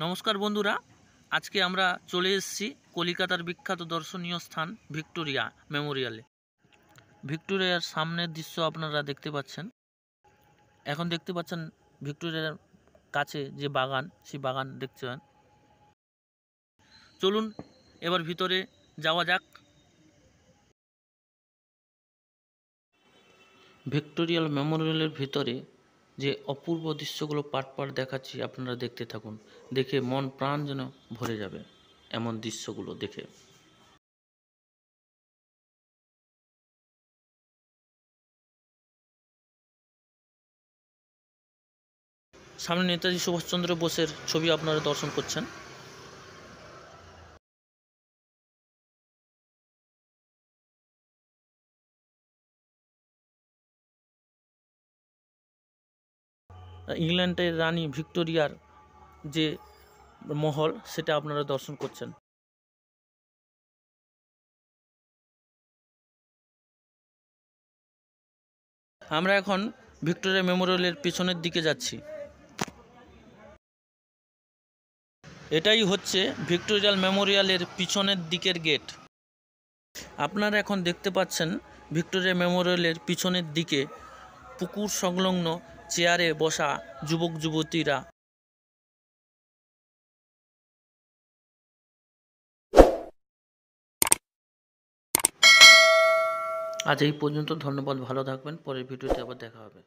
নমস্কার বন্ধুরা আজকে আমরা চলে এসেছি কলিকাতার বিখ্যাত দর্শনীয় স্থান ভিক্টোরিয়া মেমোরিয়ালে ভিক্টোরিয়ার সামনের দৃশ্য আপনারা দেখতে পাচ্ছেন এখন দেখতে পাচ্ছেন ভিক্টোরিয়ার কাছে যে বাগান সেই বাগান দেখতে পান চলুন এবার ভিতরে যাওয়া যাক ভিক্টোরিয়াল মেমোরিয়ালের ভিতরে যে অপূর্ব দৃশ্যগুলো পাট পাট দেখাচ্ছি আপনারা দেখতে থাকুন দেখে মন প্রাণ যেন ভরে যাবে এমন দৃশ্যগুলো দেখে সামনে নেতাজি সুভাষচন্দ্র বোসের ছবি আপনারা দর্শন করছেন ইংল্যান্ডের রানী ভিক্টোরিয়ার যে মহল সেটা আপনারা দর্শন করছেন আমরা এখন ভিক্টোরিয়া মেমোরিয়ালের পিছনের দিকে যাচ্ছি এটাই হচ্ছে ভিক্টোরিয়াল মেমোরিয়ালের পিছনের দিকের গেট আপনারা এখন দেখতে পাচ্ছেন ভিক্টোরিয়া মেমোরিয়ালের পিছনের দিকে পুকুর সংলগ্ন চেয়ারে বসা যুবক যুবতীরা আজ এই পর্যন্ত ধন্যবাদ ভালো থাকবেন পরের ভিডিওতে আবার দেখা হবে